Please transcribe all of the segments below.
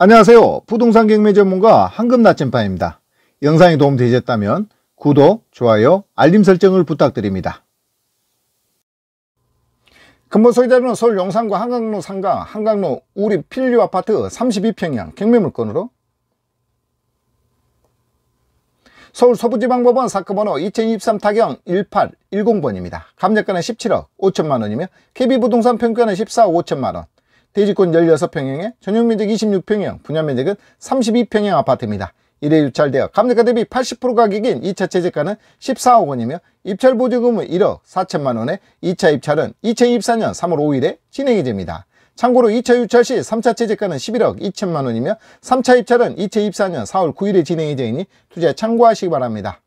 안녕하세요. 부동산 경매 전문가 황금 나침반입니다. 영상이 도움되셨다면 구독, 좋아요, 알림 설정을 부탁드립니다. 금번 소유자는 서울 용산구 한강로 상가 한강로 우리 필류 아파트 32평양 경매 물건으로 서울 서부지방법원 사건번호 2023 타경 1810번입니다. 감정가는 17억 5천만원이며 KB부동산 평가는 14억 5천만원 대지권 16평형에 전용면적 26평형, 분양면적은 32평형 아파트입니다. 1회 유찰되어 감정가 대비 80% 가격인 2차 최저가는 14억 원이며 입찰 보조금은 1억 4천만 원에 2차 입찰은 2024년 3월 5일에 진행이 됩니다. 참고로 2차 유찰 시 3차 최저가는 11억 2천만 원이며 3차 입찰은 2024년 4월 9일에 진행이 되니 투자에 참고하시기 바랍니다.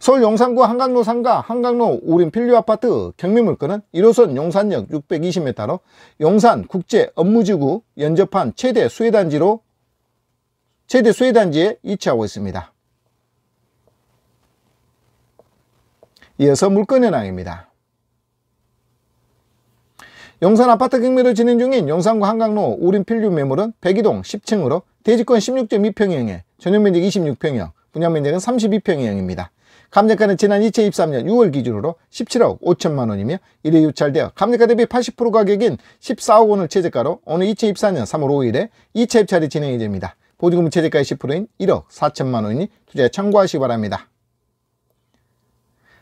서울 용산구 한강로 3가 한강로 우림 필류아파트 경매물건은 1호선 용산역 620m로 용산 국제 업무지구 연접한 최대 수혜단지로 최대 수혜단지에 위치하고 있습니다. 이어서 물건 현황입니다. 용산 아파트 경매로 진행 중인 용산구 한강로 우림 필류 매물은 102동 10층으로 대지권 16.2평형에 전용면적 26평형, 분양면적은 32평형입니다. 감정가는 지난 2023년 6월 기준으로 17억 5천만 원이며 이래 유찰되어 감정가 대비 80% 가격인 14억 원을 최저가로 오늘 2024년 3월 5일에 2차 입찰이 진행이 됩니다. 보증금 최저가의 10%인 1억 4천만 원이 투자에 참고하시기 바랍니다.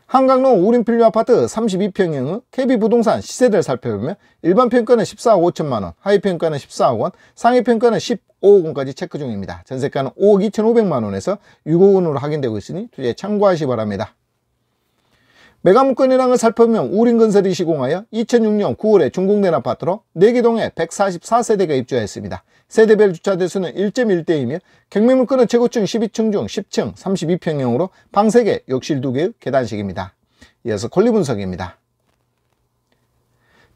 한강로 우림필류 아파트 32평형의 KB 부동산 시세를 살펴보면 일반 평가는 14억 5천만원, 하위 평가는 14억 원, 상위 평가는 15억 원까지 체크 중입니다. 전세가는 5억 2천 5백만원에서 6억 원으로 확인되고 있으니 투자에 참고하시 기 바랍니다. 메가문건이랑을 살펴보면 우린건설이 시공하여 2006년 9월에 중국 내 아파트로 4기동에 144세대가 입주하였습니다. 세대별 주차대수는 1.1대이며 경매문건은 최고층 12층 중 10층 32평형으로 방 3개, 욕실 2개의 계단식입니다. 이어서 권리 분석입니다.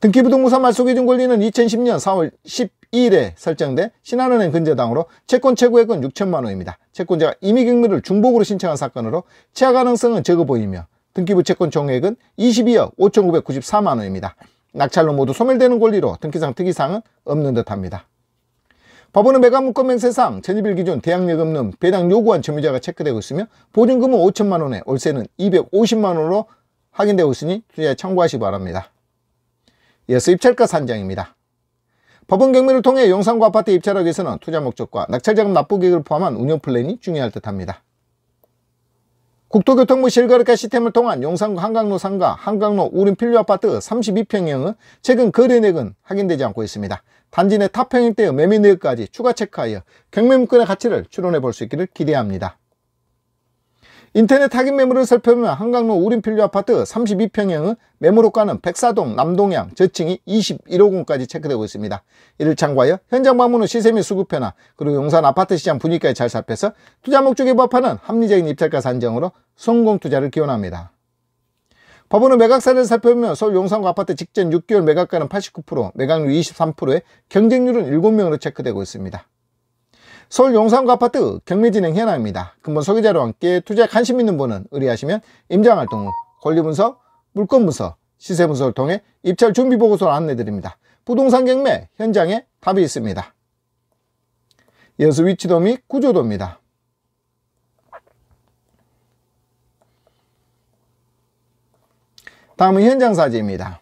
등기부등본사 말소기준 권리는 2010년 4월 12일에 설정된 신한은행 근저당으로 채권 최고액은 6천만원입니다. 채권자가 임의경매를 중복으로 신청한 사건으로 취하 가능성은 적어 보이며 등기부 채권 총액은 22억 5,994만원입니다. 낙찰로 모두 소멸되는 권리로 등기상 특이사항은 없는 듯합니다. 법원은 매각문건 맹세상 전입일 기준 대항예금은 배당 요구한 점유자가 체크되고 있으며 보증금은 5천만원에 월세는 250만원으로 확인되고 있으니 투자에 참고하시기 바랍니다. 이어서 입찰가 산정입니다. 법원 경매를 통해 용산과 아파트 입찰하기 위해서는 투자 목적과 낙찰자금 납부계획을 포함한 운영 플랜이 중요할 듯합니다. 국토교통부 실거래가 시스템을 통한 용산구 한강로 상가, 한강로 우림필류아파트 32평형은 최근 거래내역은 확인되지 않고 있습니다. 단지 내타평일때의 매매내역까지 추가 체크하여 경매물건의 가치를 추론해 볼 수 있기를 기대합니다. 인터넷 타깃 매물을 살펴보면 한강로 우림필류 아파트 32평형은 매물호가는 1 0 4동 남동향, 저층이 21호군까지 체크되고 있습니다. 이를 참고하여 현장 방문 후 시세 및 수급 변화 그리고 용산 아파트 시장 분위기까지 잘 살펴서 투자 목적에 부합하는 합리적인 입찰가 산정으로 성공 투자를 기원합니다. 법원은 매각사를 살펴보면 서울 용산구 아파트 직전 6개월 매각가는 89%, 매각률 23%에 경쟁률은 7명으로 체크되고 있습니다. 서울 용산구 아파트 경매진행 현황입니다. 근본 소개자료와 함께 투자에 관심 있는 분은 의뢰하시면 임장활동 후 권리분석, 물건분석, 시세분석을 통해 입찰 준비보고서를 안내드립니다. 부동산 경매 현장에 답이 있습니다. 여수 위치도 및 구조도입니다. 다음은 현장 사진입니다.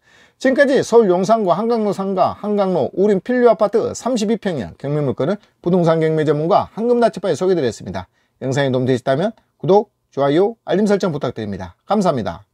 지금까지 서울 용산구 한강로 상가 한강로 우림 필류아파트 3 2평의 경매물건을 부동산 경매 전문가 한금나치파에 소개드렸습니다. 영상이 도움되셨다면 구독, 좋아요, 알림 설정 부탁드립니다. 감사합니다.